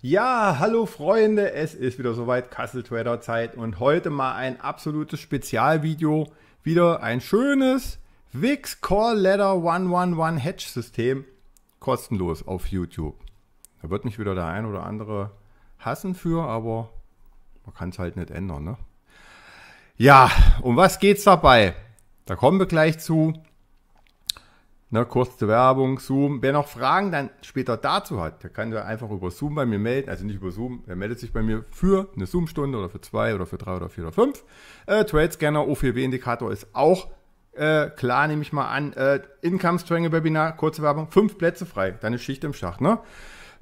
Ja, hallo Freunde, es ist wieder soweit Castle Trader Zeit und heute mal ein absolutes Spezialvideo. Wieder ein schönes Wix Core Ladder 111 Hedge System kostenlos auf YouTube. Da wird mich wieder der ein oder andere hassen für, aber man kann es halt nicht ändern. Ne? Ja, um was geht's dabei? Da kommen wir gleich zu. Ne, kurze Werbung, Zoom. Wer noch Fragen dann später dazu hat, der kann ja einfach über Zoom bei mir melden. Also nicht über Zoom, er meldet sich bei mir für eine Zoom-Stunde oder für zwei oder für drei oder vier oder fünf. Äh, Trade Scanner, o 4 w indikator ist auch äh, klar, nehme ich mal an. Äh, Income Strangle Webinar, kurze Werbung, fünf Plätze frei. Deine Schicht im Schacht, ne?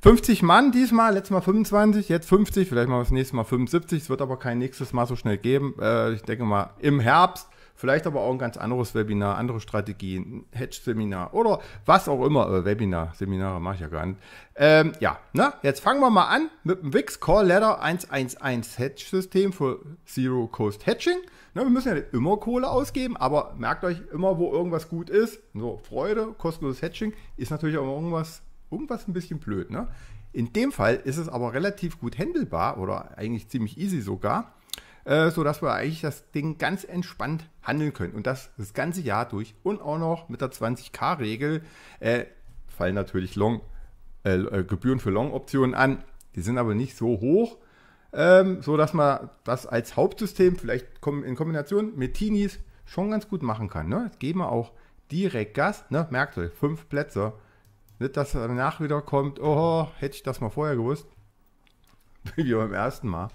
50 Mann diesmal, letztes Mal 25, jetzt 50, vielleicht mal das nächste Mal 75. Es wird aber kein nächstes Mal so schnell geben. Äh, ich denke mal im Herbst vielleicht aber auch ein ganz anderes Webinar, andere Strategien, Hedge-Seminar oder was auch immer. Äh, Webinar, Seminare mache ich ja gar nicht. Ähm, ja, na, ne? jetzt fangen wir mal an mit dem Wix Call Letter 111 Hedge-System für Zero Cost Hedging. Na, ne, wir müssen ja immer Kohle ausgeben, aber merkt euch immer, wo irgendwas gut ist. So, Freude, kostenloses Hedging ist natürlich auch irgendwas, irgendwas ein bisschen blöd. Ne? In dem Fall ist es aber relativ gut handelbar oder eigentlich ziemlich easy sogar. Äh, sodass wir eigentlich das Ding ganz entspannt handeln können. Und das das ganze Jahr durch. Und auch noch mit der 20k-Regel äh, fallen natürlich Long, äh, äh, Gebühren für Long-Optionen an. Die sind aber nicht so hoch, ähm, sodass man das als Hauptsystem vielleicht in Kombination mit Teenies schon ganz gut machen kann. Ne? Jetzt geben wir auch direkt Gas. Ne? Merkt euch, fünf Plätze. Nicht, dass er danach wieder kommt, oh, hätte ich das mal vorher gewusst. Wie beim ersten Mal.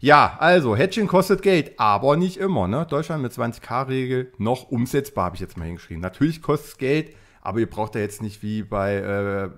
Ja, also, Hedging kostet Geld, aber nicht immer. Ne? Deutschland mit 20k-Regel noch umsetzbar, habe ich jetzt mal hingeschrieben. Natürlich kostet es Geld, aber ihr braucht ja jetzt nicht wie bei, äh,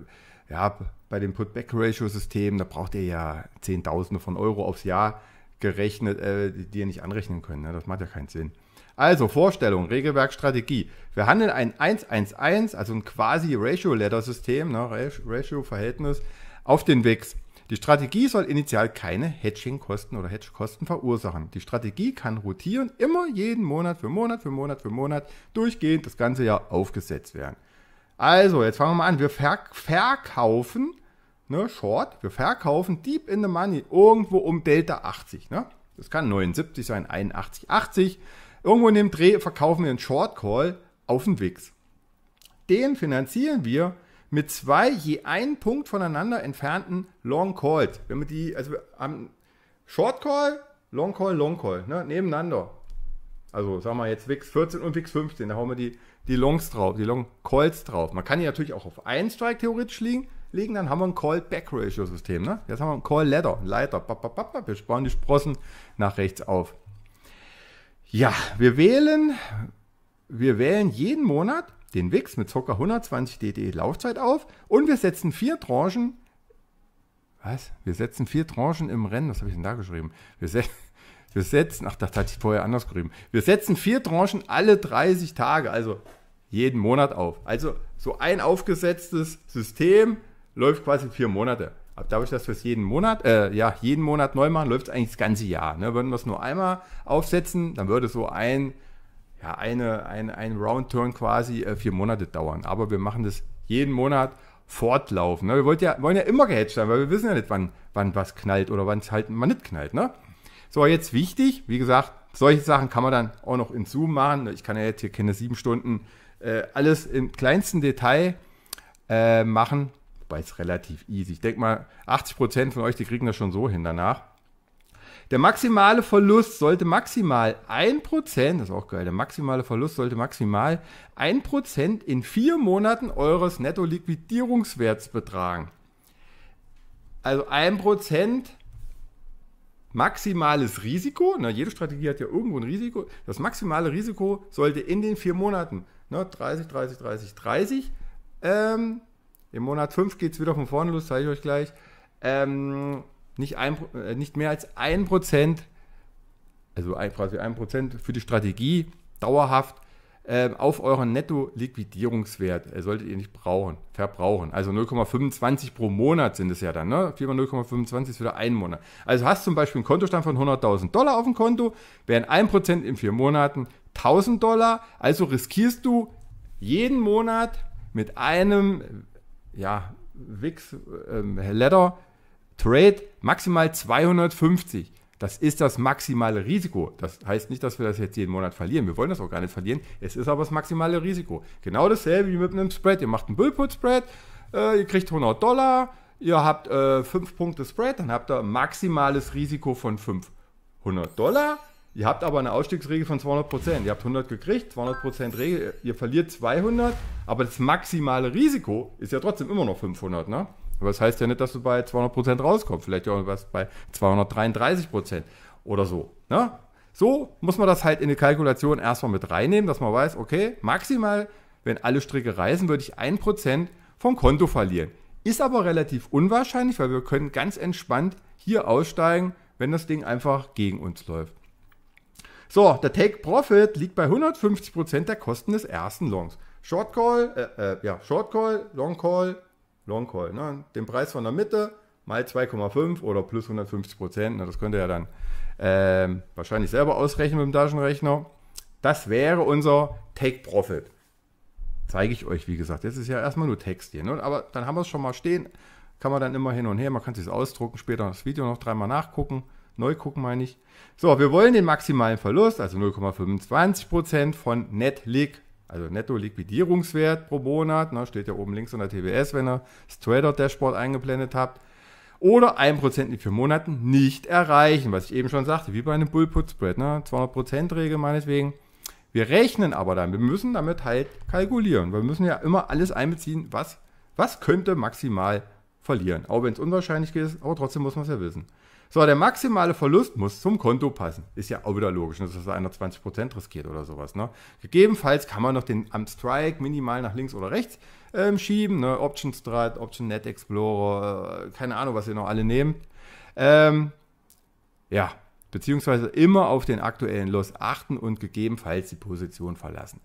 ja, bei dem Put-Back-Ratio-System, da braucht ihr ja Zehntausende von Euro aufs Jahr gerechnet, äh, die ihr nicht anrechnen könnt. Ne? Das macht ja keinen Sinn. Also, Vorstellung, Regelwerk, Strategie. Wir handeln ein 1-1-1, also ein quasi Ratio-Ladder-System, ne? Ratio-Verhältnis, auf den Wix. Die Strategie soll initial keine Hedging-Kosten oder Hedge-Kosten verursachen. Die Strategie kann rotieren, immer jeden Monat für Monat für Monat für Monat durchgehend das ganze Jahr aufgesetzt werden. Also, jetzt fangen wir mal an. Wir verk verkaufen, ne, Short, wir verkaufen Deep in the Money irgendwo um Delta 80, ne? Das kann 79 sein, 81, 80. Irgendwo in dem Dreh verkaufen wir einen Short Call auf den Wix. Den finanzieren wir mit zwei je einen Punkt voneinander entfernten Long Calls. Wenn wir die, also wir haben Short Call, Long Call, Long Call, ne, nebeneinander. Also sagen wir jetzt WIX 14 und WIX 15, da hauen wir die, die Longs drauf, die Long Calls drauf. Man kann die natürlich auch auf einen Strike theoretisch liegen, legen, dann haben wir ein Call-Back-Ratio-System. Ne? Jetzt haben wir ein Call-Ladder, Leiter. Wir sparen die Sprossen nach rechts auf. Ja, wir wählen, wir wählen jeden Monat den Wix mit ca. 120 DDE Laufzeit auf und wir setzen vier Tranchen. Was? Wir setzen vier Tranchen im Rennen. Was habe ich denn da geschrieben? Wir, se wir setzen, ach, das hatte ich vorher anders geschrieben. Wir setzen vier Tranchen alle 30 Tage, also jeden Monat auf. Also so ein aufgesetztes System läuft quasi vier Monate. Aber dadurch, dass wir es jeden Monat, äh, ja, jeden Monat neu machen, läuft es eigentlich das ganze Jahr. Ne? Würden wir es nur einmal aufsetzen, dann würde so ein ja, eine, ein, ein Roundturn quasi äh, vier Monate dauern. Aber wir machen das jeden Monat fortlaufen. Ne? Wir wollt ja, wollen ja immer gehatcht sein, weil wir wissen ja nicht, wann, wann was knallt oder wann es halt mal nicht knallt. Ne? So, jetzt wichtig, wie gesagt, solche Sachen kann man dann auch noch in Zoom machen. Ich kann ja jetzt hier keine sieben Stunden äh, alles im kleinsten Detail äh, machen, weil es relativ easy. Ich denke mal, 80% Prozent von euch, die kriegen das schon so hin danach. Der maximale Verlust sollte maximal 1%, das ist auch geil, der maximale Verlust sollte maximal 1% in vier Monaten eures Netto-Liquidierungswerts betragen. Also 1% maximales Risiko, na, ne, jede Strategie hat ja irgendwo ein Risiko, das maximale Risiko sollte in den vier Monaten, ne, 30, 30, 30, 30, ähm, im Monat 5 geht es wieder von vorne los, zeige ich euch gleich, ähm, nicht, ein, äh, nicht mehr als ein Prozent, also quasi ein Prozent für die Strategie dauerhaft ähm, auf euren Netto-Liquidierungswert äh, solltet ihr nicht brauchen, verbrauchen. Also 0,25 pro Monat sind es ja dann, ne? 4 mal 0,25 ist wieder ein Monat. Also hast zum Beispiel einen Kontostand von 100.000 Dollar auf dem Konto, wären 1% in vier Monaten 1000 Dollar, also riskierst du jeden Monat mit einem ja, Wix ähm, Letter Trade maximal 250. Das ist das maximale Risiko. Das heißt nicht, dass wir das jetzt jeden Monat verlieren. Wir wollen das auch gar nicht verlieren. Es ist aber das maximale Risiko. Genau dasselbe wie mit einem Spread. Ihr macht einen Bullput-Spread, äh, ihr kriegt 100 Dollar, ihr habt äh, 5 Punkte Spread, dann habt ihr maximales Risiko von 500 Dollar. Ihr habt aber eine Ausstiegsregel von 200%. Ihr habt 100 gekriegt, 200% Regel, ihr verliert 200, aber das maximale Risiko ist ja trotzdem immer noch 500, ne? Aber das heißt ja nicht, dass du bei 200 Prozent rauskommst. Vielleicht auch bei 233 Prozent oder so. Ne? So muss man das halt in die Kalkulation erstmal mit reinnehmen, dass man weiß, okay, maximal, wenn alle Stricke reisen, würde ich 1% vom Konto verlieren. Ist aber relativ unwahrscheinlich, weil wir können ganz entspannt hier aussteigen, wenn das Ding einfach gegen uns läuft. So, der Take Profit liegt bei 150% der Kosten des ersten Longs. Short Call, äh, äh, ja, Short Call, Long Call, Long Call. Ne? Den Preis von der Mitte mal 2,5 oder plus 150 Prozent. Ne? Das könnt ihr ja dann ähm, wahrscheinlich selber ausrechnen mit dem Taschenrechner. Das wäre unser Take Profit. Zeige ich euch, wie gesagt. Jetzt ist ja erstmal nur Text hier. Ne? Aber dann haben wir es schon mal stehen. Kann man dann immer hin und her. Man kann es sich ausdrucken, später das Video noch dreimal nachgucken. Neu gucken meine ich. So, wir wollen den maximalen Verlust, also 0,25% von Net also Netto-Liquidierungswert pro Monat, ne, steht ja oben links der TBS, wenn ihr das Trader-Dashboard eingeblendet habt. Oder 1% in vier Monaten nicht erreichen, was ich eben schon sagte, wie bei einem Bull-Put-Spread, ne? 200%-Regel meinetwegen. Wir rechnen aber dann, wir müssen damit halt kalkulieren. Wir müssen ja immer alles einbeziehen, was, was könnte maximal verlieren. Auch wenn es unwahrscheinlich ist, aber trotzdem muss man es ja wissen. So, der maximale Verlust muss zum Konto passen. Ist ja auch wieder logisch, ne, dass einer 20% riskiert oder sowas. Ne? Gegebenenfalls kann man noch den am Strike minimal nach links oder rechts ähm, schieben. Ne? Option Strat, Option Net Explorer, äh, keine Ahnung, was ihr noch alle nehmt. Ähm, ja, beziehungsweise immer auf den aktuellen Loss achten und gegebenenfalls die Position verlassen.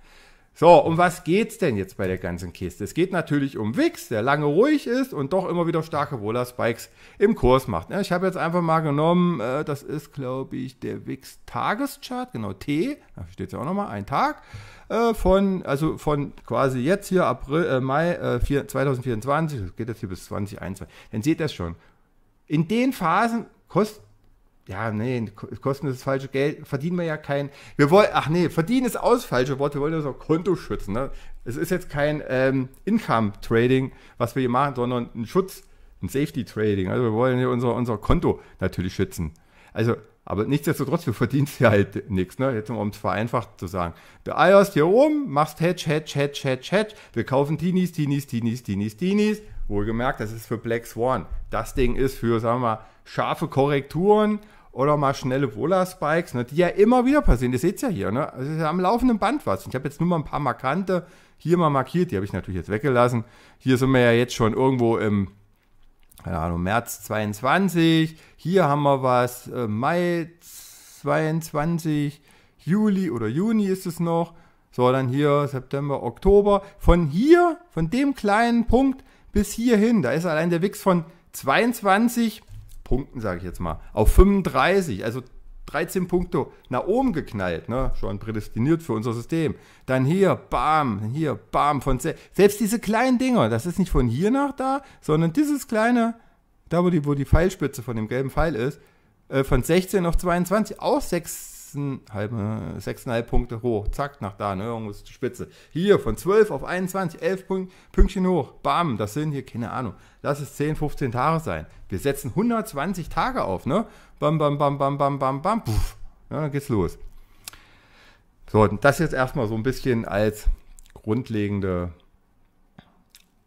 So, um was geht's denn jetzt bei der ganzen Kiste? Es geht natürlich um Wix, der lange ruhig ist und doch immer wieder starke Roller Spikes im Kurs macht. Ich habe jetzt einfach mal genommen, äh, das ist, glaube ich, der Wix Tageschart, genau T, da steht ja auch nochmal, ein Tag äh, von, also von quasi jetzt hier April, äh, Mai äh, 2024, das geht jetzt hier bis 2021. Dann seht ihr das schon. In den Phasen kostet ja, nee, Kosten ist das falsche Geld, verdienen wir ja kein, wir wollen, ach nee, verdienen ist aus falsche Wort, wir wollen unser Konto schützen. Ne? Es ist jetzt kein ähm, Income-Trading, was wir hier machen, sondern ein Schutz, ein Safety-Trading. Also wir wollen hier unser, unser Konto natürlich schützen. Also, aber nichtsdestotrotz, du verdienst ja halt nichts, ne? Jetzt um es vereinfacht zu sagen. Du eierst hier rum, machst Hedge, Hedge, Hedge, Hedge, Hedge. Wir kaufen Teenies, Teenies, Teenies, Teenies, Teenies. Wohlgemerkt, das ist für Black Swan. Das Ding ist für, sagen wir mal, scharfe Korrekturen oder mal schnelle Vola-Spikes, ne, die ja immer wieder passieren. Ihr seht es ja hier, ne? Also, es ist ja am laufenden Band was. Ich habe jetzt nur mal ein paar markante hier mal markiert, die habe ich natürlich jetzt weggelassen. Hier sind wir ja jetzt schon irgendwo im, keine Ahnung, März 22. Hier haben wir was, äh, Mai 22, Juli oder Juni ist es noch. So, dann hier September, Oktober. Von hier, von dem kleinen Punkt bis hierhin, da ist allein der Wix von 22 Punkten, sage ich jetzt mal, auf 35, also 13 Punkte nach oben geknallt, ne? schon prädestiniert für unser System. Dann hier, bam, hier, bam, von se selbst diese kleinen Dinger, das ist nicht von hier nach da, sondern dieses kleine, da wo die, wo die Pfeilspitze von dem gelben Pfeil ist, äh, von 16 auf 22, auch 6, 6,5 Punkte hoch. Zack, nach da, ne? Irgendwo ist die Spitze. Hier von 12 auf 21, 11 Punk Pünktchen hoch. Bam, das sind hier, keine Ahnung, lass es 10, 15 Tage sein. Wir setzen 120 Tage auf, ne? Bam, bam, bam, bam, bam, bam, bam, puff. Ja, dann geht's los. So, das jetzt erstmal so ein bisschen als grundlegende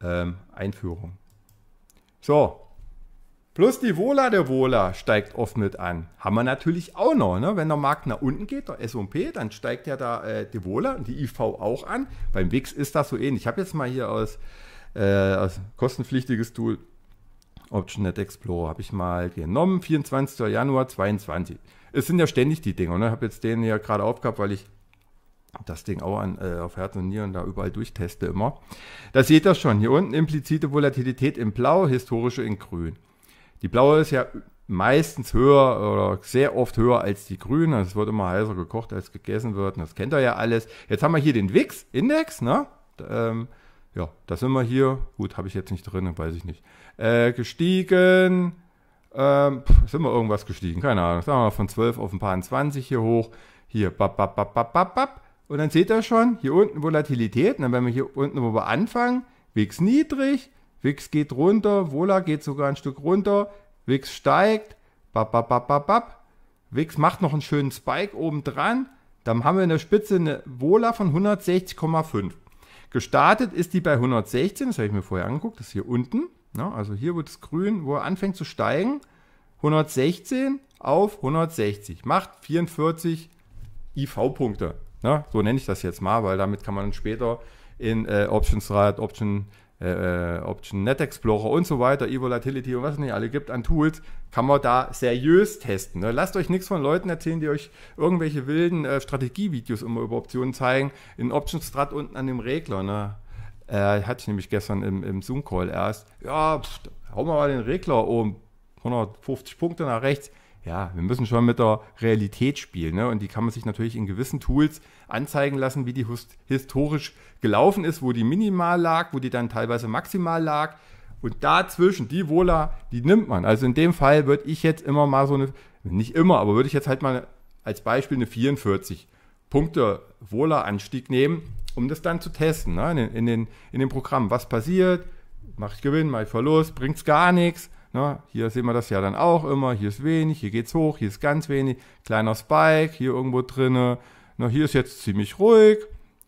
ähm, Einführung. So, Plus die Wohler der Wohler steigt oft mit an. Haben wir natürlich auch noch. Ne? Wenn der Markt nach unten geht, der S&P, dann steigt ja da äh, die Wohler und die IV auch an. Beim WIX ist das so ähnlich. Ich habe jetzt mal hier aus, äh, aus kostenpflichtiges Tool OptionNet Explorer habe ich mal genommen. 24. Januar 22. Es sind ja ständig die Dinger. Ne? Ich habe jetzt den ja gerade aufgehabt, weil ich das Ding auch an, äh, auf Herz und Nieren da überall durchteste immer. Da seht ihr schon. Hier unten implizite Volatilität in blau, historische in grün. Die blaue ist ja meistens höher oder sehr oft höher als die grüne. Also es wird immer heißer gekocht, als gegessen wird. Und das kennt ihr ja alles. Jetzt haben wir hier den Wix-Index, ne? Ähm, ja, da sind wir hier. Gut, habe ich jetzt nicht drin, weiß ich nicht. Äh, gestiegen. Ähm, pff, sind wir irgendwas gestiegen? Keine Ahnung. Sagen wir mal von 12 auf ein paar 20 hier hoch. Hier, bap, bap, bap, bap, bap, bap. Und dann seht ihr schon, hier unten Volatilität. Und dann, wenn wir hier unten, wo wir anfangen, Wix niedrig, Wix geht runter, Vola geht sogar ein Stück runter, Wix steigt, bap, bap, bap, bap, bap. Wix macht noch einen schönen Spike oben dran. Dann haben wir in der Spitze eine Vola von 160,5. Gestartet ist die bei 116, das habe ich mir vorher angeguckt, das ist hier unten. Ne? Also hier wird es grün, wo er anfängt zu steigen. 116 auf 160 macht 44 IV-Punkte. Ne? So nenne ich das jetzt mal, weil damit kann man später in äh, Options Rad, Option äh, äh, Option, Net Explorer und so weiter, E-Volatility und was es nicht alle gibt an Tools, kann man da seriös testen. Ne? Lasst euch nichts von Leuten erzählen, die euch irgendwelche wilden äh, Strategievideos immer über Optionen zeigen, in Option Strat unten an dem Regler. Ne? Äh, hatte ich nämlich gestern im, im Zoom-Call erst. Ja, pff, hauen wir mal den Regler um. 150 Punkte nach rechts ja, wir müssen schon mit der Realität spielen. Ne? Und die kann man sich natürlich in gewissen Tools anzeigen lassen, wie die historisch gelaufen ist, wo die minimal lag, wo die dann teilweise maximal lag. Und dazwischen, die Wohler, die nimmt man. Also in dem Fall würde ich jetzt immer mal so eine, nicht immer, aber würde ich jetzt halt mal als Beispiel eine 44 Punkte Wohler-Anstieg nehmen, um das dann zu testen ne? in, den, in, den, in dem Programm. Was passiert? Mache ich Gewinn, mache ich Verlust, bringt es gar nichts Ne? Hier sehen wir das ja dann auch immer. Hier ist wenig, hier geht es hoch, hier ist ganz wenig. Kleiner Spike, hier irgendwo drinne. Ne? Hier ist jetzt ziemlich ruhig.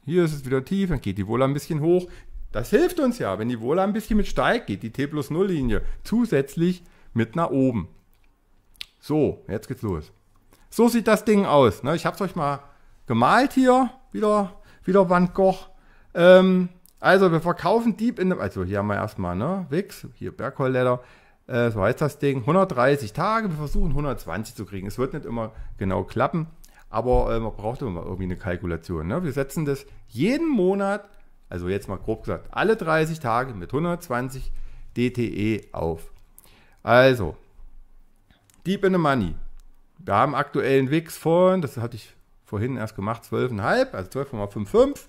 Hier ist es wieder tief, dann geht die Wohler ein bisschen hoch. Das hilft uns ja, wenn die Wohler ein bisschen mit steigt, geht die T plus 0 Linie zusätzlich mit nach oben. So, jetzt geht's los. So sieht das Ding aus. Ne? Ich habe es euch mal gemalt hier. Wieder, wieder Van Gogh. Ähm, also, wir verkaufen Deep in the, also hier haben wir erstmal, ne, Wix, hier Bergholläder äh, so heißt das Ding, 130 Tage, wir versuchen 120 zu kriegen. Es wird nicht immer genau klappen, aber äh, man braucht immer irgendwie eine Kalkulation. Ne? Wir setzen das jeden Monat, also jetzt mal grob gesagt, alle 30 Tage mit 120 DTE auf. Also, Deep in the Money. Wir haben aktuell einen Wix von, das hatte ich vorhin erst gemacht, 12,5, also 12,55.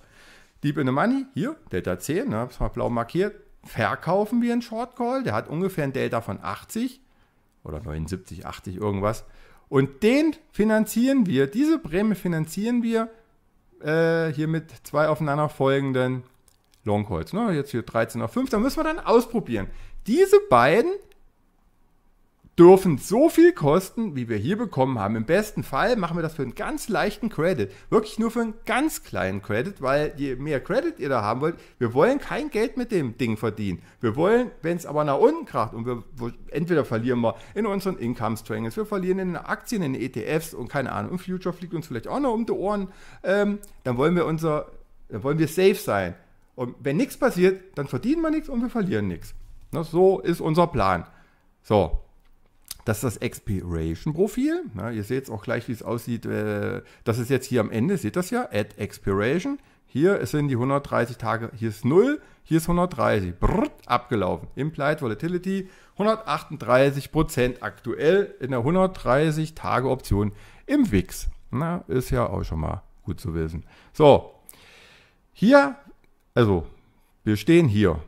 Deep in the Money, hier, Delta 10, ne, habe es mal blau markiert, verkaufen wir einen Short Call, der hat ungefähr ein Delta von 80 oder 79, 80 irgendwas. Und den finanzieren wir, diese Prämie finanzieren wir äh, hier mit zwei aufeinanderfolgenden Long Calls. Ne? Jetzt hier 13 auf 5, da müssen wir dann ausprobieren. Diese beiden dürfen so viel kosten, wie wir hier bekommen haben. Im besten Fall machen wir das für einen ganz leichten Credit. Wirklich nur für einen ganz kleinen Credit, weil je mehr Credit ihr da haben wollt, wir wollen kein Geld mit dem Ding verdienen. Wir wollen, wenn es aber nach unten kracht und wir entweder verlieren wir in unseren Income Strangles, wir verlieren in Aktien, in ETFs und keine Ahnung, im Future fliegt uns vielleicht auch noch um die Ohren, ähm, dann wollen wir unser, dann wollen wir safe sein. Und wenn nichts passiert, dann verdienen wir nichts und wir verlieren nichts. Ne, so ist unser Plan. So, das ist das Expiration-Profil. Ja, ihr seht es auch gleich, wie es aussieht. Äh, das ist jetzt hier am Ende, seht das ja, at Expiration. Hier sind die 130 Tage, hier ist 0, hier ist 130. Brrr, abgelaufen. Implied Volatility 138% aktuell in der 130-Tage-Option im WIX. Na, ist ja auch schon mal gut zu wissen. So, hier, also wir stehen hier.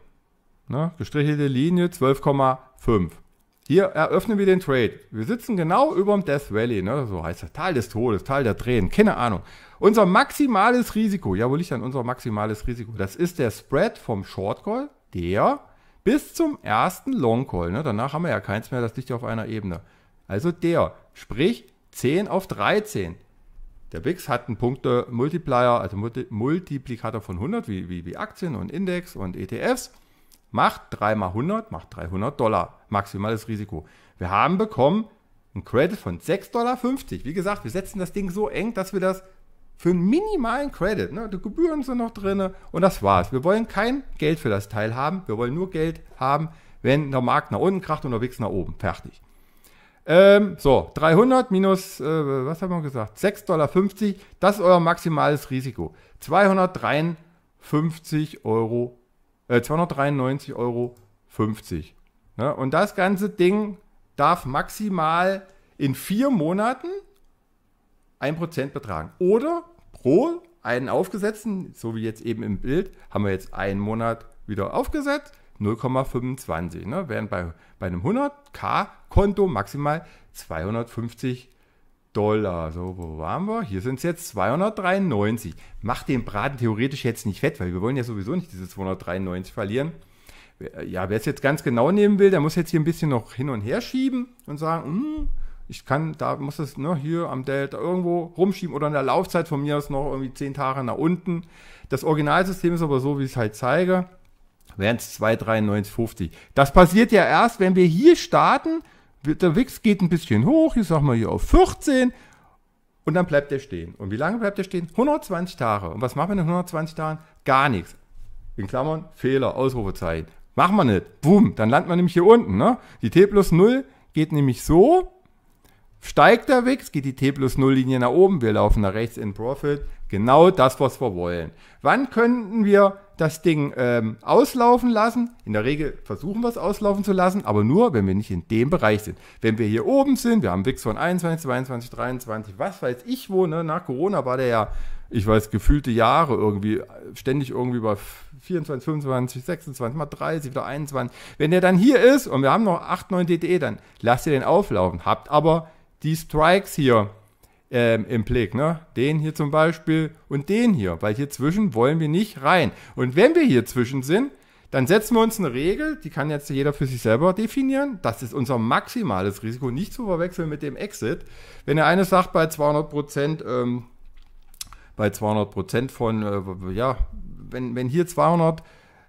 Ne, gestrichelte Linie 12,5 hier eröffnen wir den Trade. Wir sitzen genau über dem Death Valley, ne? so heißt das, Teil des Todes, Teil der Tränen, keine Ahnung. Unser maximales Risiko, ja, wo liegt dann unser maximales Risiko? Das ist der Spread vom Short Call, der bis zum ersten Long Call, ne? danach haben wir ja keins mehr, das liegt ja auf einer Ebene. Also der, sprich 10 auf 13. Der BIX hat einen Punkte-Multiplier, also Multiplikator von 100, wie, wie, wie Aktien und Index und ETFs macht 3 mal 100, macht 300 Dollar. Maximales Risiko. Wir haben bekommen einen Credit von 6,50 Dollar. Wie gesagt, wir setzen das Ding so eng, dass wir das für einen minimalen Credit, ne, die Gebühren sind noch drin ne, und das war's. Wir wollen kein Geld für das Teil haben. Wir wollen nur Geld haben, wenn der Markt nach unten kracht und der Wix nach oben. Fertig. Ähm, so, 300 minus, äh, was haben wir gesagt? 6,50 Dollar, das ist euer maximales Risiko. 253 Euro 293,50 äh, Euro. Ne? Und das ganze Ding darf maximal in vier Monaten 1% betragen. Oder pro einen aufgesetzten, so wie jetzt eben im Bild, haben wir jetzt einen Monat wieder aufgesetzt, 0,25. Ne? Während bei, bei einem 100k Konto maximal 250 Euro. Dollar. So, wo waren wir? Hier sind es jetzt 293. Macht den Braten theoretisch jetzt nicht fett, weil wir wollen ja sowieso nicht diese 293 verlieren. Ja, wer es jetzt ganz genau nehmen will, der muss jetzt hier ein bisschen noch hin und her schieben und sagen, hm, ich kann, da muss es ne, hier am Delta irgendwo rumschieben oder in der Laufzeit von mir aus noch irgendwie 10 Tage nach unten. Das Originalsystem ist aber so, wie ich es halt zeige, wären es 293,50. Das passiert ja erst, wenn wir hier starten der Wix geht ein bisschen hoch, ich sag mal hier auf 14 und dann bleibt er stehen. Und wie lange bleibt er stehen? 120 Tage. Und was machen wir in 120 Tagen? Gar nichts. In Klammern, Fehler, Ausrufezeichen. Machen wir nicht. Boom, dann landet man nämlich hier unten. Ne? Die T plus 0 geht nämlich so, steigt der Wix, geht die T plus 0 Linie nach oben, wir laufen nach rechts in Profit. Genau das, was wir wollen. Wann könnten wir das Ding ähm, auslaufen lassen. In der Regel versuchen wir es auslaufen zu lassen, aber nur, wenn wir nicht in dem Bereich sind. Wenn wir hier oben sind, wir haben Wix von 21, 22, 23, was weiß ich wo, ne? nach Corona war der ja, ich weiß, gefühlte Jahre irgendwie, äh, ständig irgendwie bei 24, 25, 26, mal 30, wieder 21. Wenn der dann hier ist und wir haben noch 8, 9 DTE, dann lasst ihr den auflaufen. Habt aber die Strikes hier ähm, im Blick. Ne? Den hier zum Beispiel und den hier, weil hier zwischen wollen wir nicht rein. Und wenn wir hier zwischen sind, dann setzen wir uns eine Regel, die kann jetzt jeder für sich selber definieren. Das ist unser maximales Risiko, nicht zu verwechseln mit dem Exit. Wenn der eine sagt, bei 200 Prozent, ähm, bei 200 Prozent von, äh, ja, wenn, wenn hier 200,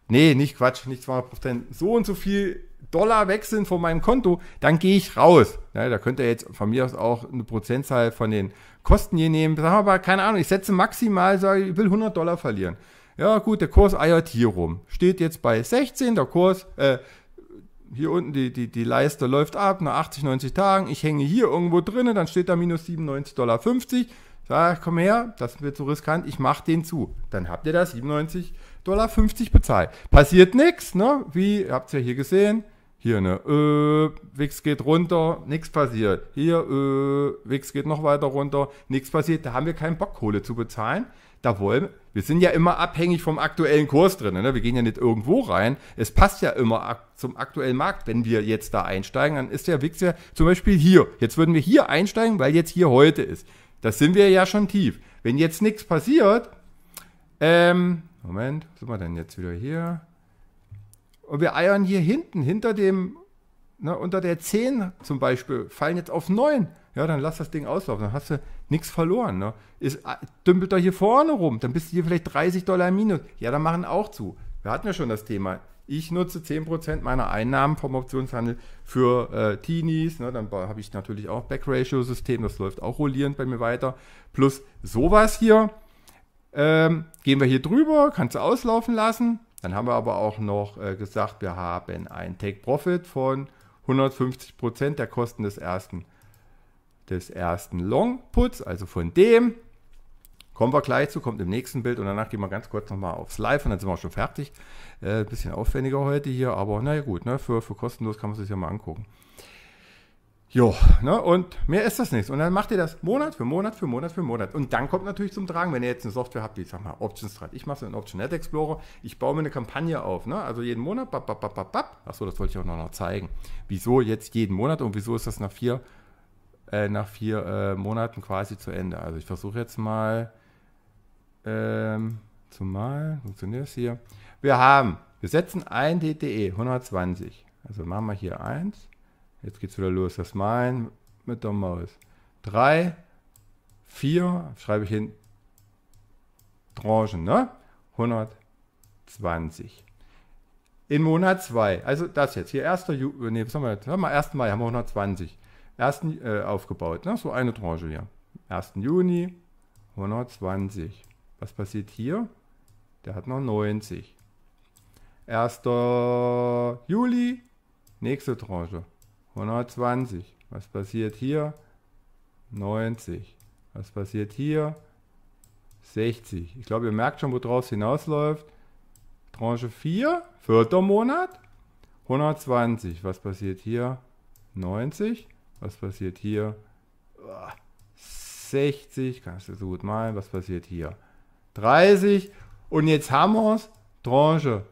nee, nicht Quatsch, nicht 200 Prozent, so und so viel Dollar wechseln von meinem Konto, dann gehe ich raus. Ja, da könnt ihr jetzt von mir aus auch eine Prozentzahl von den Kosten hier nehmen. Sagen wir mal, keine Ahnung, ich setze maximal, sage ich ich will 100 Dollar verlieren. Ja gut, der Kurs eiert hier rum. Steht jetzt bei 16, der Kurs, äh, hier unten die, die, die Leiste läuft ab nach 80, 90 Tagen. Ich hänge hier irgendwo drinnen, dann steht da minus 97,50 Dollar. Sag, komm her, das wird so riskant, ich mach den zu. Dann habt ihr da 97,50 Dollar bezahlt. Passiert nichts, ne? Wie, ihr habt es ja hier gesehen, hier eine äh, Wix geht runter, nichts passiert. Hier äh, Wix geht noch weiter runter, nichts passiert. Da haben wir keinen Bock, Kohle zu bezahlen. Da wollen wir sind ja immer abhängig vom aktuellen Kurs drin. Ne? Wir gehen ja nicht irgendwo rein. Es passt ja immer zum aktuellen Markt. Wenn wir jetzt da einsteigen, dann ist der Wix ja zum Beispiel hier. Jetzt würden wir hier einsteigen, weil jetzt hier heute ist. Da sind wir ja schon tief. Wenn jetzt nichts passiert, ähm, Moment, was sind wir denn jetzt wieder hier? Und wir eiern hier hinten, hinter dem, ne, unter der 10 zum Beispiel, fallen jetzt auf 9. Ja, dann lass das Ding auslaufen, dann hast du nichts verloren. Ne? Ist, äh, dümpelt er hier vorne rum, dann bist du hier vielleicht 30 Dollar minus. Ja, dann machen auch zu. Wir hatten ja schon das Thema. Ich nutze 10% meiner Einnahmen vom Optionshandel für äh, Teenies. Ne? Dann habe ich natürlich auch Back-Ratio-System, das läuft auch rollierend bei mir weiter. Plus sowas hier. Ähm, gehen wir hier drüber, kannst du auslaufen lassen. Dann haben wir aber auch noch äh, gesagt, wir haben ein Take-Profit von 150% der Kosten des ersten, des ersten Long-Puts, also von dem. Kommen wir gleich zu, kommt im nächsten Bild und danach gehen wir ganz kurz nochmal aufs Live und dann sind wir auch schon fertig. Äh, bisschen aufwendiger heute hier, aber naja gut, ne, für, für kostenlos kann man sich ja mal angucken. Jo, ne? Und mehr ist das nichts. Und dann macht ihr das Monat für Monat für Monat für Monat. Und dann kommt natürlich zum Tragen, wenn ihr jetzt eine Software habt, wie ich sag mal, Options Strat. Ich mache so einen Option Ad Explorer, ich baue mir eine Kampagne auf, ne? Also jeden Monat, bap, bap, bap, bap, Achso, das wollte ich auch noch, noch zeigen. Wieso jetzt jeden Monat und wieso ist das nach vier, äh, nach vier äh, Monaten quasi zu Ende? Also ich versuche jetzt mal ähm, zumal, funktioniert es hier? Wir haben, wir setzen ein DTE 120. Also machen wir hier eins Jetzt geht es wieder los. Das mein mit der Maus. 3, 4, schreibe ich hin, Tranchen, ne? 120. In Monat 2, also das jetzt, hier 1. Juli, ne, was haben wir jetzt? Hör mal, 1. Mai, haben wir 120. 1. Äh, aufgebaut, ne? So eine Tranche hier. 1. Juni, 120. Was passiert hier? Der hat noch 90. 1. Juli, nächste Tranche. 120. Was passiert hier? 90. Was passiert hier? 60. Ich glaube, ihr merkt schon, worauf es hinausläuft. Tranche 4, vierter Monat, 120. Was passiert hier? 90. Was passiert hier? 60. Kannst du so gut malen. Was passiert hier? 30. Und jetzt haben wir es. Tranche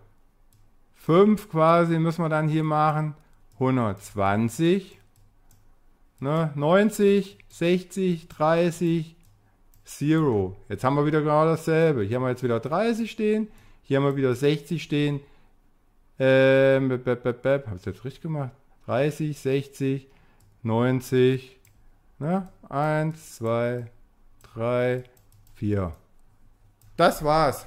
5 quasi müssen wir dann hier machen. 120, ne, 90, 60, 30, 0. Jetzt haben wir wieder genau dasselbe. Hier haben wir jetzt wieder 30 stehen, hier haben wir wieder 60 stehen. Ähm, habe ich es jetzt richtig gemacht? 30, 60, 90, ne? 1, 2, 3, 4. Das war's.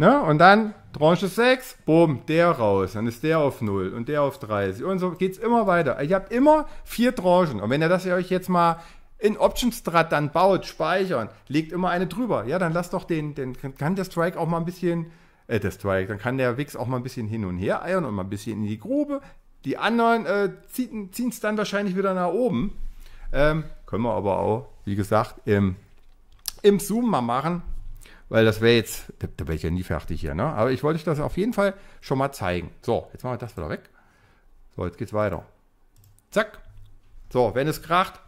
Ne? Und dann Tranche 6, boom, der raus. Dann ist der auf 0 und der auf 30. Und so geht es immer weiter. Ich habe immer vier Tranchen. Und wenn ihr das euch jetzt mal in Optionstrad dann baut, speichern, legt immer eine drüber. Ja, dann lasst doch den, den kann der Strike auch mal ein bisschen, äh, der Strike, dann kann der Wix auch mal ein bisschen hin und her eiern und mal ein bisschen in die Grube. Die anderen äh, ziehen es dann wahrscheinlich wieder nach oben. Ähm, können wir aber auch, wie gesagt, im, im Zoom mal machen weil das wäre jetzt, da, da wäre ich ja nie fertig hier, ne? Aber ich wollte euch das auf jeden Fall schon mal zeigen. So, jetzt machen wir das wieder weg. So, jetzt geht's weiter. Zack. So, wenn es kracht,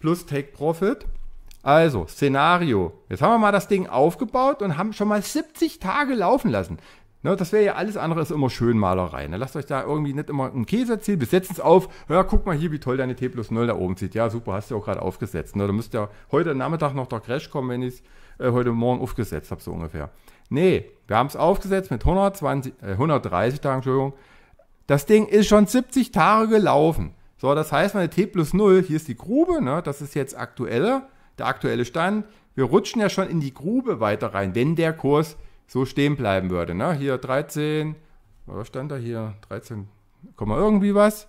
plus Take Profit. Also, Szenario. Jetzt haben wir mal das Ding aufgebaut und haben schon mal 70 Tage laufen lassen. Ne, das wäre ja alles andere ist immer Schönmalerei. Ne? Lasst euch da irgendwie nicht immer einen Käse ziehen. Wir setzen es auf. Ja, guck mal hier, wie toll deine T plus 0 da oben sieht. Ja, super, hast du ja auch gerade aufgesetzt. Ne? Da müsste ja heute Nachmittag noch der Crash kommen, wenn ich es äh, heute Morgen aufgesetzt habe, so ungefähr. Nee, wir haben es aufgesetzt mit 120, äh, 130 Tagen, Entschuldigung. Das Ding ist schon 70 Tage gelaufen. So, das heißt, meine T plus 0, hier ist die Grube, ne? das ist jetzt aktuelle, der aktuelle Stand. Wir rutschen ja schon in die Grube weiter rein, wenn der Kurs so stehen bleiben würde. Ne? Hier 13, oder stand da hier 13, irgendwie was?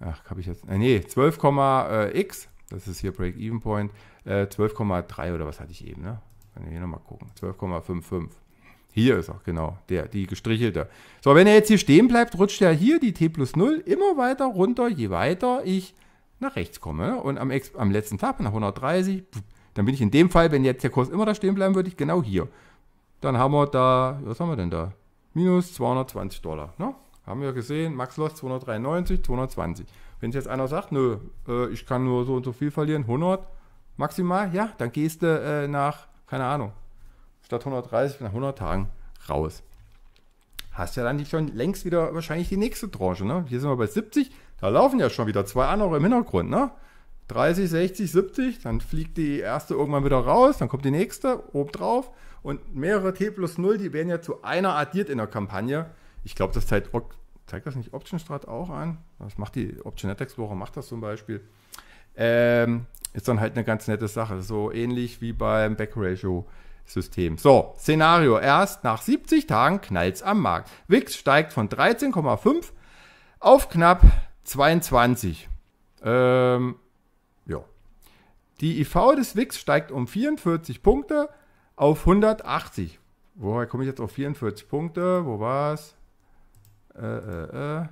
Ach, habe ich jetzt, äh, nee, 12,x, äh, das ist hier Break-Even Point, äh, 12,3 oder was hatte ich eben, ne? Kann ich hier nochmal gucken, 12,55. Hier ist er, genau, der, die gestrichelte. So, wenn er jetzt hier stehen bleibt, rutscht er hier die T plus 0 immer weiter runter, je weiter ich nach rechts komme. Ne? Und am, am letzten Tag nach 130, dann bin ich in dem Fall, wenn jetzt der Kurs immer da stehen bleiben würde, ich genau hier dann haben wir da, was haben wir denn da? Minus 220 Dollar. Ne? Haben wir gesehen, Max Loss 293, 220. Wenn jetzt einer sagt, nö, äh, ich kann nur so und so viel verlieren, 100 maximal, ja, dann gehst du äh, nach, keine Ahnung, statt 130 nach 100 Tagen raus. Hast ja dann schon längst wieder wahrscheinlich die nächste Tranche. Ne? Hier sind wir bei 70, da laufen ja schon wieder zwei andere im Hintergrund. Ne? 30, 60, 70, dann fliegt die erste irgendwann wieder raus, dann kommt die nächste oben drauf und mehrere T plus 0, die werden ja zu einer addiert in der Kampagne. Ich glaube, das zeigt, zeigt das nicht OptionStrat auch an? Das macht die OptionNet Explorer, macht das zum Beispiel. Ähm, ist dann halt eine ganz nette Sache, so ähnlich wie beim Backratio. System. So, Szenario. Erst nach 70 Tagen knallt's am Markt. Wix steigt von 13,5 auf knapp 22. Ähm, die IV des WIX steigt um 44 Punkte auf 180. Woher komme ich jetzt auf 44 Punkte? Wo war es? Äh, äh, äh.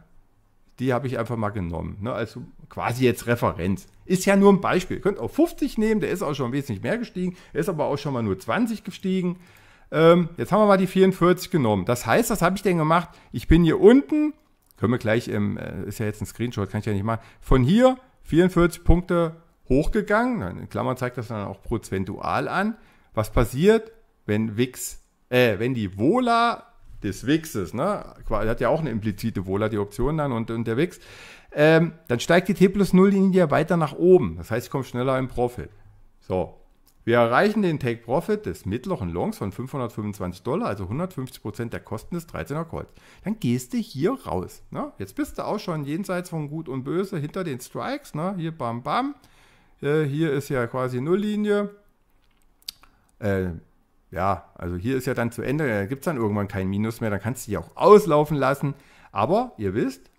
Die habe ich einfach mal genommen. Ne? Also quasi jetzt Referenz. Ist ja nur ein Beispiel. Ihr könnt auch 50 nehmen, der ist auch schon wesentlich mehr gestiegen. ist aber auch schon mal nur 20 gestiegen. Ähm, jetzt haben wir mal die 44 genommen. Das heißt, was habe ich denn gemacht? Ich bin hier unten, können wir gleich, im, äh, ist ja jetzt ein Screenshot, kann ich ja nicht machen. Von hier 44 Punkte hochgegangen. In Klammern zeigt das dann auch prozentual an. Was passiert, wenn Wix, äh, wenn die Vola des Wixes, ne, hat ja auch eine implizite Vola, die Option dann und, und der Wix, ähm, dann steigt die T plus 0 Linie weiter nach oben. Das heißt, ich komme schneller im Profit. So. Wir erreichen den Take Profit des mittleren Longs von 525 Dollar, also 150% Prozent der Kosten des 13er Calls. Dann gehst du hier raus. Ne? Jetzt bist du auch schon jenseits von Gut und Böse hinter den Strikes. Ne? Hier bam bam hier ist ja quasi Nulllinie. Äh, ja, also hier ist ja dann zu Ende, da gibt es dann irgendwann kein Minus mehr, dann kannst du die auch auslaufen lassen. Aber ihr wisst,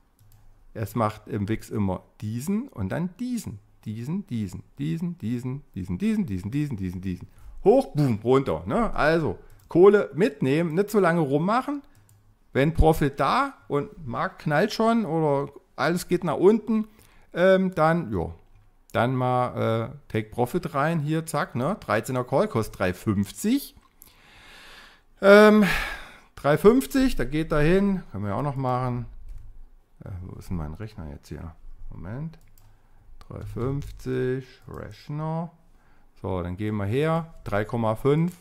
es macht im Wix immer diesen und dann diesen, diesen, diesen, diesen, diesen, diesen, diesen, diesen, diesen, diesen, diesen. Hoch, boom, runter. Ne? Also Kohle mitnehmen, nicht so lange rummachen. Wenn Profit da und Markt knallt schon oder alles geht nach unten, ähm, dann, ja, dann mal äh, Take Profit rein, hier, zack, ne? 13er Call kostet 3,50. Ähm, 3,50, da geht hin, können wir auch noch machen. Äh, wo ist denn mein Rechner jetzt hier? Moment. 3,50, Rational. So, dann gehen wir her, 3,5.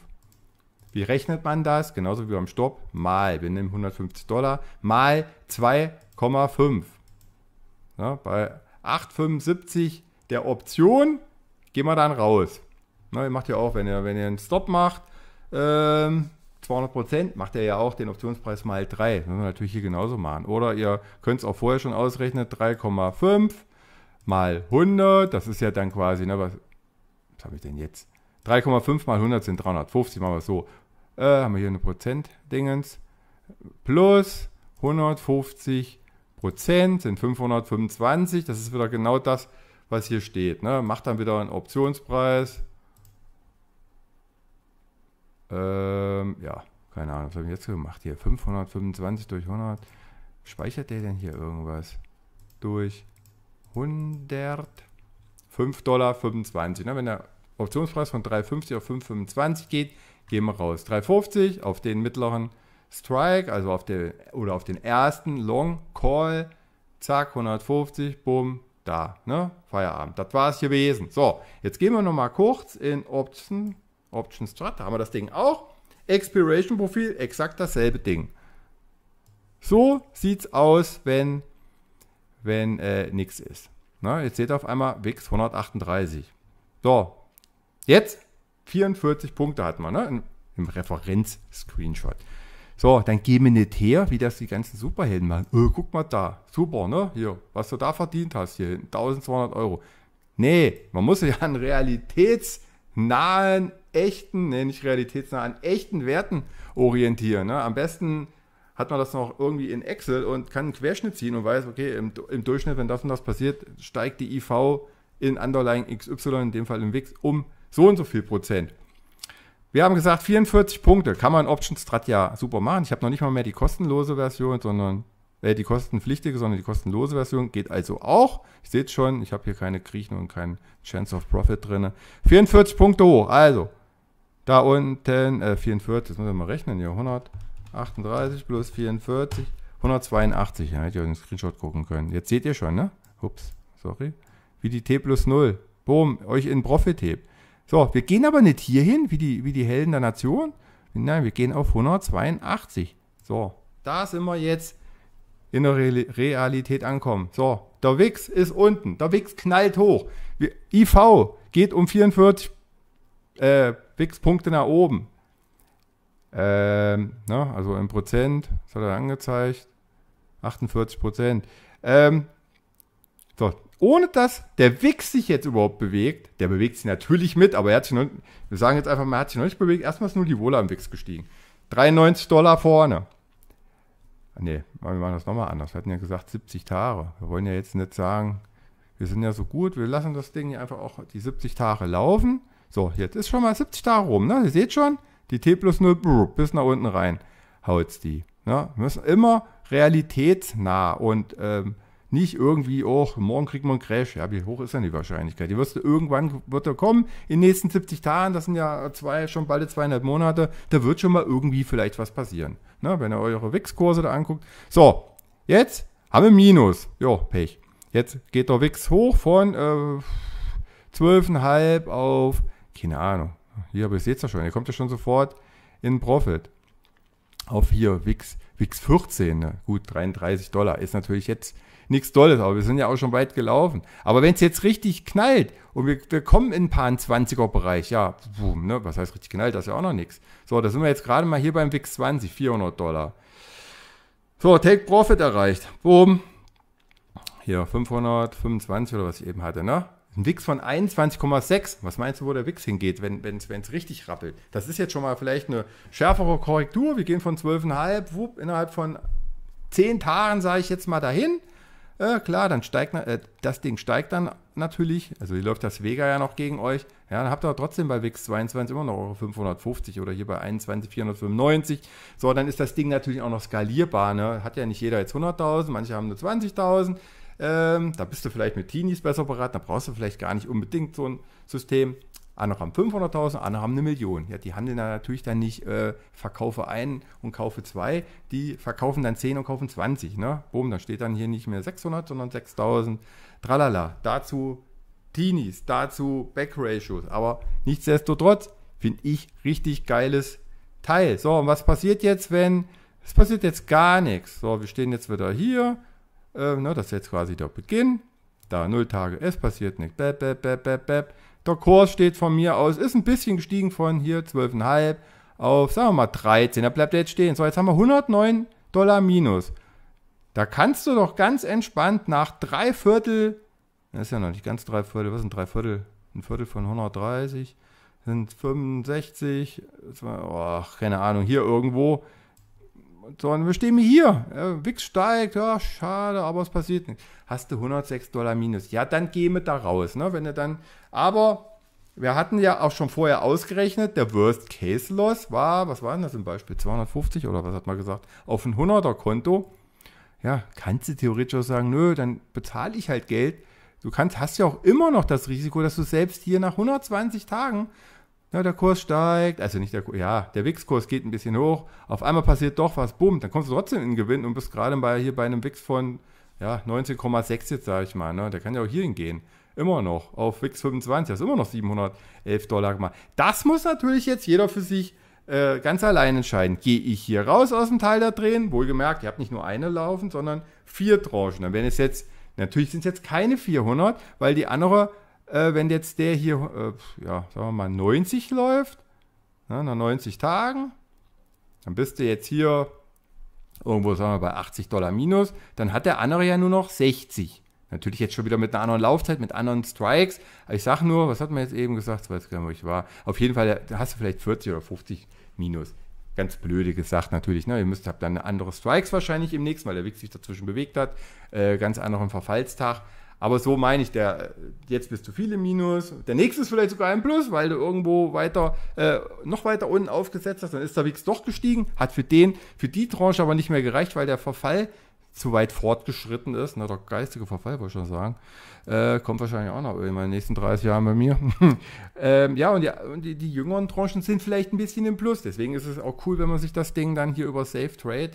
Wie rechnet man das? Genauso wie beim Stopp. Mal, wir nehmen 150 Dollar, mal 2,5. Ja, bei 8,75 der Option gehen wir dann raus. Na, ne, ihr macht ja auch, wenn ihr, wenn ihr einen Stop macht, ähm, 200 Prozent, macht er ja auch den Optionspreis mal 3. Das müssen wir natürlich hier genauso machen. Oder ihr könnt es auch vorher schon ausrechnen, 3,5 mal 100, das ist ja dann quasi, ne, was, was habe ich denn jetzt? 3,5 mal 100 sind 350, machen wir es so. Äh, haben wir hier eine Prozent-Dingens. Plus 150 Prozent sind 525, das ist wieder genau das, was hier steht. Ne? Macht dann wieder einen Optionspreis. Ähm, ja, keine Ahnung, was habe ich jetzt gemacht hier? 525 durch 100. Speichert der denn hier irgendwas? Durch 100. 5,25 Dollar. Ne? Wenn der Optionspreis von 3,50 auf 5,25 geht, gehen wir raus. 3,50 auf den mittleren Strike, also auf den, oder auf den ersten Long Call, zack, 150, bumm, da, ne? Feierabend. Das war es gewesen. So, jetzt gehen wir nochmal kurz in Option, Option Strat. Da haben wir das Ding auch. Expiration Profil, exakt dasselbe Ding. So sieht es aus, wenn, wenn äh, nichts ist. Na, jetzt seht ihr auf einmal Wix 138. So, jetzt 44 Punkte hat man ne? im Referenz-Screenshot. So, dann gehen wir nicht her, wie das die ganzen Superhelden machen. Oh, guck mal da, super, ne? Hier, was du da verdient hast, hier, 1200 Euro. Nee, man muss ja an realitätsnahen, echten, nee, nicht realitätsnahen, echten Werten orientieren. Ne? Am besten hat man das noch irgendwie in Excel und kann einen Querschnitt ziehen und weiß, okay, im, im Durchschnitt, wenn das und das passiert, steigt die IV in Underlying XY, in dem Fall im WIX, um so und so viel Prozent. Wir haben gesagt, 44 Punkte kann man Option Strat ja super machen. Ich habe noch nicht mal mehr die kostenlose Version, sondern äh, die kostenpflichtige, sondern die kostenlose Version geht also auch. Ich sehe es schon, ich habe hier keine Griechen und keinen Chance of Profit drin. 44 Punkte hoch, also da unten äh, 44, das müssen wir mal rechnen hier, 138 plus 44, 182. Ja, hätte ich auch den Screenshot gucken können. Jetzt seht ihr schon, ne? Ups, sorry. Wie die T plus 0. Boom, euch in Profit hebt. So, wir gehen aber nicht hier hin, wie die, wie die Helden der Nation. Nein, wir gehen auf 182. So, da sind wir jetzt in der Re Realität ankommen. So, der Wix ist unten. Der Wix knallt hoch. Wir, IV geht um 44 äh, Wix-Punkte nach oben. Ähm, na, ne, also in Prozent, das hat er angezeigt. 48 Prozent. Ähm, so, ohne dass der Wix sich jetzt überhaupt bewegt, der bewegt sich natürlich mit, aber er hat sich noch, wir sagen jetzt einfach mal, er hat sich noch nicht bewegt, erstmal ist nur die Wohler im Wix gestiegen. 93 Dollar vorne. Ne, wir machen das nochmal anders. Wir hatten ja gesagt 70 Tage. Wir wollen ja jetzt nicht sagen, wir sind ja so gut, wir lassen das Ding hier einfach auch die 70 Tage laufen. So, jetzt ist schon mal 70 Tage rum, ne? Ihr seht schon, die T plus 0 brr, bis nach unten rein haut's die. Ne? Wir müssen immer realitätsnah und ähm, nicht irgendwie, oh, morgen kriegt man einen Crash. Ja, wie hoch ist denn die Wahrscheinlichkeit? Die wirst du irgendwann, wird er kommen, in den nächsten 70 Tagen, das sind ja zwei, schon bald zweieinhalb Monate, da wird schon mal irgendwie vielleicht was passieren. Na, wenn ihr eure Wix-Kurse da anguckt. So, jetzt haben wir Minus. Jo, Pech. Jetzt geht der Wix hoch von äh, 12,5 auf, keine Ahnung. Hier, aber ihr seht es ja schon, ihr kommt ja schon sofort in Profit. Auf hier, Wix, Wix 14, ne? gut 33 Dollar, ist natürlich jetzt nichts Dolles, aber wir sind ja auch schon weit gelaufen. Aber wenn es jetzt richtig knallt und wir, wir kommen in ein paar 20er-Bereich, ja, boom, ne, was heißt richtig knallt, das ist ja auch noch nichts. So, da sind wir jetzt gerade mal hier beim WIX 20, 400 Dollar. So, Take Profit erreicht, boom. Hier 525 oder was ich eben hatte, ne? Ein Wix von 21,6. Was meinst du, wo der Wix hingeht, wenn es wenn's richtig rappelt? Das ist jetzt schon mal vielleicht eine schärfere Korrektur. Wir gehen von 12,5, wupp, innerhalb von 10 Tagen, sage ich jetzt mal, dahin. Äh, klar, dann steigt äh, das Ding steigt dann natürlich. Also hier läuft das Vega ja noch gegen euch. Ja, dann habt ihr trotzdem bei WIX 22 immer noch 550 oder hier bei 21 495. So, dann ist das Ding natürlich auch noch skalierbar. Ne? Hat ja nicht jeder jetzt 100.000, manche haben nur 20.000. Ähm, da bist du vielleicht mit Teenies besser beraten, da brauchst du vielleicht gar nicht unbedingt so ein System. Andere haben 500.000, andere haben eine Million. Ja, die handeln dann natürlich dann nicht, äh, verkaufe einen und kaufe zwei. Die verkaufen dann 10 und kaufen 20. Ne? Boom, dann steht dann hier nicht mehr 600, sondern 6.000. Tralala. Dazu Teenies, dazu Backratios. Aber nichtsdestotrotz finde ich richtig geiles Teil. So, und was passiert jetzt, wenn... Es passiert jetzt gar nichts. So, wir stehen jetzt wieder hier. Äh, ne, das ist jetzt quasi der Beginn. Da, null Tage, es passiert nichts. Bäb, bäb, bäb, bäb, bäb. Der Kurs steht von mir aus, ist ein bisschen gestiegen von hier 12,5 auf, sagen wir mal 13. Da bleibt er jetzt stehen. So, jetzt haben wir 109 Dollar minus. Da kannst du doch ganz entspannt nach drei Viertel, das ist ja noch nicht ganz drei Viertel, was sind drei Viertel? Ein Viertel von 130 sind 65, war, keine Ahnung, hier irgendwo sondern wir stehen hier. Wix steigt, ja, schade, aber es passiert nichts. Hast du 106 Dollar minus? Ja, dann geh mit da raus. Ne? Wenn du dann, aber wir hatten ja auch schon vorher ausgerechnet, der Worst Case Loss war, was war denn das im Beispiel? 250 oder was hat man gesagt? Auf ein 100er Konto. Ja, kannst du theoretisch auch sagen, nö, dann bezahle ich halt Geld. Du kannst, hast ja auch immer noch das Risiko, dass du selbst hier nach 120 Tagen na, der Kurs steigt, also nicht der, ja, der WIX-Kurs geht ein bisschen hoch, auf einmal passiert doch was, bumm, dann kommst du trotzdem in den Gewinn und bist gerade bei, hier bei einem WIX von, ja, 19,6 jetzt, sage ich mal, ne, der kann ja auch hier hingehen. immer noch, auf WIX 25, hast ist immer noch 711 Dollar gemacht. Das muss natürlich jetzt jeder für sich äh, ganz allein entscheiden. Gehe ich hier raus aus dem Teil da drehen, wohlgemerkt, ihr habt nicht nur eine laufen, sondern vier Tranchen, dann werden es jetzt Natürlich sind es jetzt keine 400, weil die andere äh, wenn jetzt der hier, äh, ja, sagen wir mal 90 läuft, ne, nach 90 Tagen, dann bist du jetzt hier irgendwo, sagen wir bei 80 Dollar minus, dann hat der andere ja nur noch 60. Natürlich jetzt schon wieder mit einer anderen Laufzeit, mit anderen Strikes. Aber ich sag nur, was hat man jetzt eben gesagt? Ich weiß gar nicht, wo ich war. Auf jeden Fall hast du vielleicht 40 oder 50 minus. Ganz blöde gesagt natürlich. Ne? Ihr müsst habt dann andere Strikes wahrscheinlich im nächsten, weil der Wix sich dazwischen bewegt hat. Äh, ganz anderen Verfallstag. Aber so meine ich, der, jetzt bist du viele Minus, der nächste ist vielleicht sogar ein Plus, weil du irgendwo weiter, äh, noch weiter unten aufgesetzt hast, dann ist der Wix doch gestiegen, hat für den, für die Tranche aber nicht mehr gereicht, weil der Verfall zu weit fortgeschritten ist. Na, der geistige Verfall, wollte ich schon sagen. Äh, kommt wahrscheinlich auch noch in den nächsten 30 Jahren bei mir. ähm, ja, und, die, und die, die, jüngeren Tranchen sind vielleicht ein bisschen im Plus. Deswegen ist es auch cool, wenn man sich das Ding dann hier über Safe Trade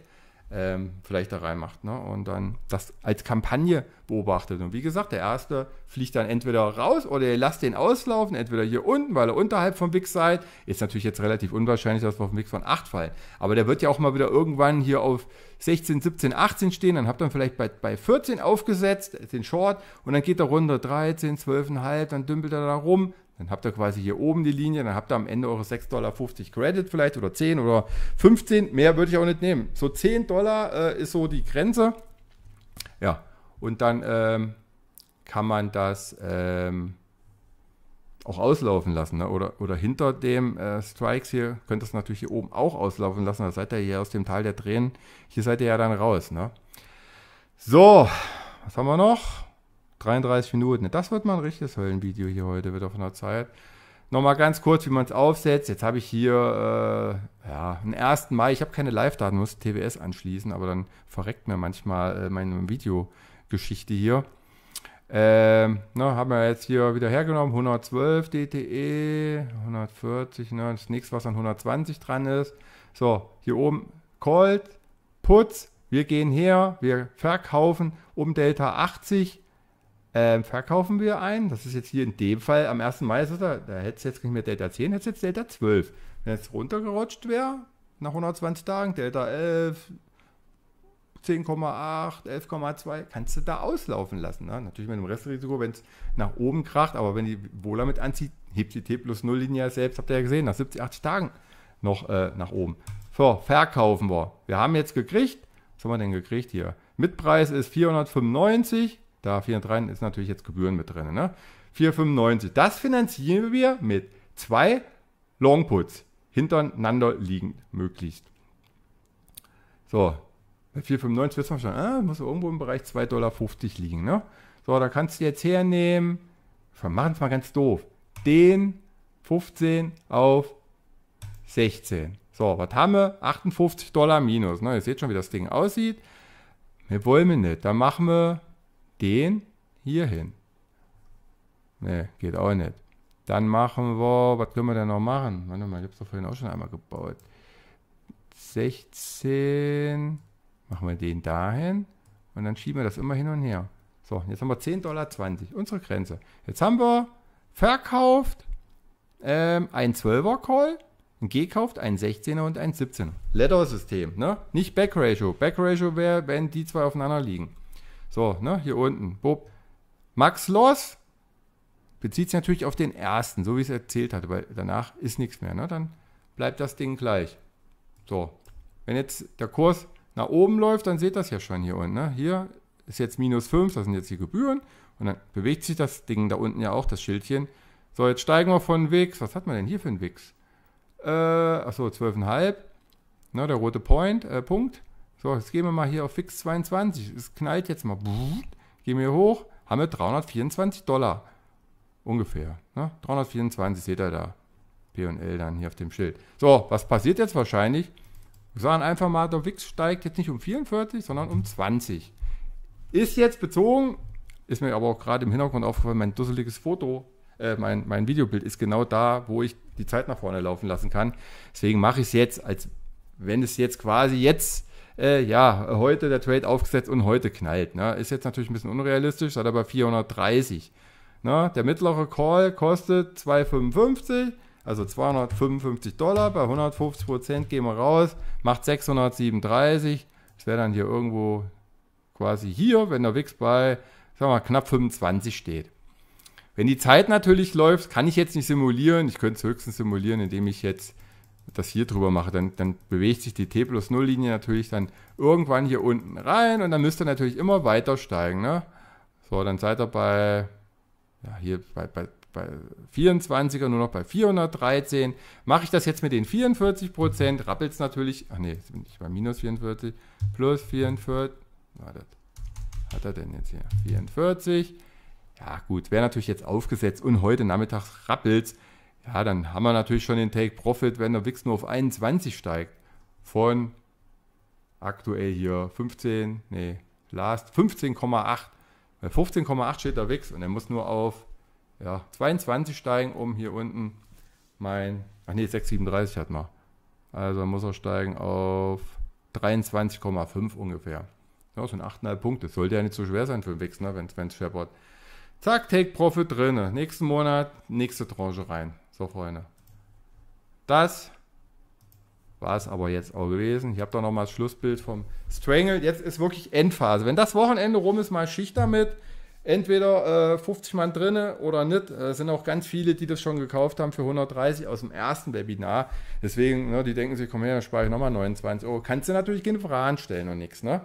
ähm, vielleicht da reinmacht. Ne? Und dann das als Kampagne beobachtet. Und wie gesagt, der erste fliegt dann entweder raus oder ihr lasst den auslaufen, entweder hier unten, weil er unterhalb vom Wix seid. Ist natürlich jetzt relativ unwahrscheinlich, dass wir auf dem Wix von 8 fallen. Aber der wird ja auch mal wieder irgendwann hier auf 16, 17, 18 stehen. Dann habt ihr vielleicht bei, bei 14 aufgesetzt, den Short, und dann geht er runter 13, 12,5, dann dümpelt er da rum, dann habt ihr quasi hier oben die Linie, dann habt ihr am Ende eure 6,50 Dollar Credit vielleicht oder 10 oder 15. Mehr würde ich auch nicht nehmen. So 10 Dollar äh, ist so die Grenze. Ja, und dann ähm, kann man das ähm, auch auslaufen lassen. Ne? Oder, oder hinter dem äh, Strikes hier könnt ihr es natürlich hier oben auch auslaufen lassen. Da seid ihr hier aus dem Tal der Tränen. Hier seid ihr ja dann raus. Ne? So, was haben wir noch? 33 Minuten. Das wird mal ein richtiges Höllenvideo hier heute, wieder von der Zeit. Nochmal ganz kurz, wie man es aufsetzt. Jetzt habe ich hier äh, ja, den 1. Mai. Ich habe keine Live-Daten, muss TWS anschließen, aber dann verreckt mir manchmal äh, meine Videogeschichte hier. Ähm, na, haben wir jetzt hier wieder hergenommen. 112 DTE, 140, ne, das nächste, was an 120 dran ist. So, hier oben Cold, Putz. Wir gehen her, wir verkaufen um Delta 80 ähm, verkaufen wir ein. Das ist jetzt hier in dem Fall am 1. Mai, ist er, da hätte es jetzt nicht mehr Delta 10, hätte es jetzt Delta 12. Wenn es runtergerutscht wäre, nach 120 Tagen, Delta 11, 10,8, 11,2, kannst du da auslaufen lassen. Ne? Natürlich mit einem Restrisiko, wenn es nach oben kracht, aber wenn die Wohler mit anzieht, hebt die T plus 0 Linie selbst, habt ihr ja gesehen, nach 70, 80 Tagen noch äh, nach oben. So, verkaufen wir. Wir haben jetzt gekriegt, was haben wir denn gekriegt hier? Mitpreis ist 495, da 403 ist natürlich jetzt Gebühren mit drin. Ne? 495. Das finanzieren wir mit zwei Longputs hintereinander liegend möglichst. So, bei 4,95 wissen wir schon, ah, muss irgendwo im Bereich 2,50 Dollar liegen. Ne? So, da kannst du jetzt hernehmen, wir machen es mal ganz doof, den 15 auf 16. So, was haben wir? 58 Dollar minus. Ne? Ihr seht schon, wie das Ding aussieht. Wir wollen wir nicht. Da machen wir den hier hin. Ne, geht auch nicht. Dann machen wir, was können wir denn noch machen? Warte mal, ich habe es doch vorhin auch schon einmal gebaut. 16, machen wir den dahin und dann schieben wir das immer hin und her. So, jetzt haben wir 10,20 Dollar, unsere Grenze. Jetzt haben wir verkauft ähm, ein 12er Call, ein gekauft, ein 16er und ein 17er. letter system ne? Nicht Back Ratio. Back Ratio wäre, wenn die zwei aufeinander liegen. So, ne, hier unten. Bob. Max los. Bezieht sich natürlich auf den ersten, so wie ich es erzählt hatte, weil danach ist nichts mehr. Ne? Dann bleibt das Ding gleich. So, wenn jetzt der Kurs nach oben läuft, dann seht das ja schon hier unten. Ne? Hier ist jetzt minus 5, das sind jetzt die Gebühren. Und dann bewegt sich das Ding da unten ja auch, das Schildchen. So, jetzt steigen wir von Wix. Was hat man denn hier für einen Wix? Äh, achso, 12,5. Ne, der rote Point, äh, Punkt. So, jetzt gehen wir mal hier auf Fix 22. Es knallt jetzt mal. Gehen wir hoch, haben wir 324 Dollar. Ungefähr. Ne? 324 seht ihr da. PL dann hier auf dem Schild. So, was passiert jetzt wahrscheinlich? Wir sagen einfach mal, der Wix steigt jetzt nicht um 44, sondern um 20. Ist jetzt bezogen, ist mir aber auch gerade im Hintergrund aufgefallen, mein dusseliges Foto, äh, mein, mein Videobild ist genau da, wo ich die Zeit nach vorne laufen lassen kann. Deswegen mache ich es jetzt, als wenn es jetzt quasi jetzt äh, ja, heute der Trade aufgesetzt und heute knallt. Ne? Ist jetzt natürlich ein bisschen unrealistisch, hat aber 430. Ne? Der mittlere Call kostet 255, also 255 Dollar. Bei 150 Prozent gehen wir raus, macht 637. Das wäre dann hier irgendwo quasi hier, wenn der WIX bei sagen wir, knapp 25 steht. Wenn die Zeit natürlich läuft, kann ich jetzt nicht simulieren. Ich könnte es höchstens simulieren, indem ich jetzt das hier drüber mache, dann, dann bewegt sich die T plus 0 Linie natürlich dann irgendwann hier unten rein und dann müsst ihr natürlich immer weiter steigen. Ne? So, dann seid ihr bei, ja, hier bei, bei, bei 24er nur noch bei 413. Mache ich das jetzt mit den 44 Prozent, rappelt es natürlich, ach ne, jetzt bin ich bei minus 44, plus 44, wartet, hat er denn jetzt hier? 44. Ja gut, wäre natürlich jetzt aufgesetzt und heute Nachmittags rappelt es ja, dann haben wir natürlich schon den Take Profit, wenn der Wix nur auf 21 steigt. Von aktuell hier 15, nee, last 15,8. Bei 15,8 steht der Wix und er muss nur auf ja, 22 steigen, um hier unten mein, ach nee, 637 hat man. Also muss er steigen auf 23,5 ungefähr. Ja, sind 8,5 Punkte. Sollte ja nicht so schwer sein für den Wix, ne, wenn es scheppert. Zack, Take Profit drin. Nächsten Monat, nächste Tranche rein. So, Freunde. Das war es aber jetzt auch gewesen. Ich habe da nochmal das Schlussbild vom Strangle. Jetzt ist wirklich Endphase. Wenn das Wochenende rum ist, mal Schicht damit. Entweder äh, 50 Mann drinne oder nicht. Es äh, sind auch ganz viele, die das schon gekauft haben für 130 aus dem ersten Webinar. Deswegen, ne, die denken sich, komm her, dann spare ich nochmal 29 Euro. Kannst du natürlich keine Fragen stellen und nichts. Ne?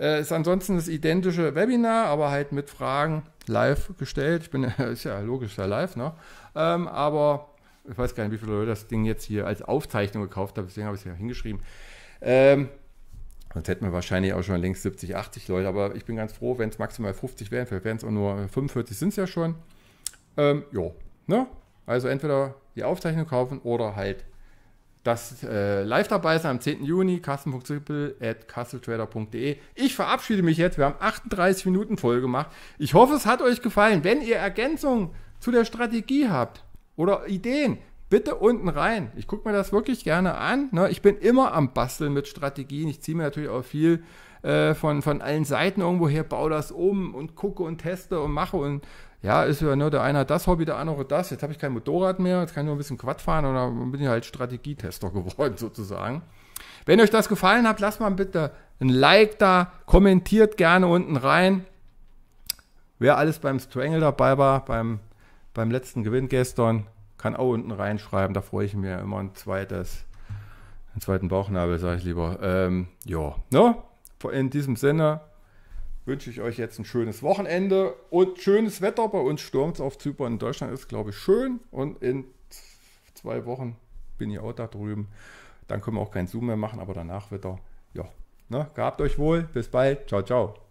Äh, ist ansonsten das identische Webinar, aber halt mit Fragen live gestellt. Ich bin, ist ja logisch, ja live. Ne? Ähm, aber ich weiß gar nicht, wie viele Leute das Ding jetzt hier als Aufzeichnung gekauft haben, deswegen habe ich es ja hingeschrieben. Ähm, Sonst hätten wir wahrscheinlich auch schon längst 70, 80 Leute, aber ich bin ganz froh, wenn es maximal 50 wären, vielleicht wären es auch nur 45 sind es ja schon. Ähm, ja, ne? Also entweder die Aufzeichnung kaufen oder halt das äh, live dabei sein am 10. Juni, custom.triple.castletrader.de. Ich verabschiede mich jetzt. Wir haben 38 Minuten voll gemacht. Ich hoffe, es hat euch gefallen. Wenn ihr Ergänzungen zu der Strategie habt oder Ideen, bitte unten rein. Ich gucke mir das wirklich gerne an. Ne? Ich bin immer am Basteln mit Strategien. Ich ziehe mir natürlich auch viel äh, von, von allen Seiten irgendwo her, baue das um und gucke und teste und mache und ja, ist ja nur ne, der eine hat das Hobby, der andere das. Jetzt habe ich kein Motorrad mehr, jetzt kann ich nur ein bisschen Quad fahren oder bin ich halt Strategietester geworden sozusagen. Wenn euch das gefallen hat, lasst mal bitte ein Like da, kommentiert gerne unten rein. Wer alles beim Strangle dabei war, beim beim letzten Gewinn gestern, kann auch unten reinschreiben, da freue ich mir immer ein zweites, einen zweiten Bauchnabel, sage ich lieber. Ähm, ja, ne? In diesem Sinne wünsche ich euch jetzt ein schönes Wochenende und schönes Wetter. Bei uns Sturm auf Zypern. In Deutschland ist, glaube ich, schön und in zwei Wochen bin ich auch da drüben. Dann können wir auch kein Zoom mehr machen, aber danach Wetter. Ja, ne? gehabt euch wohl. Bis bald. Ciao, ciao.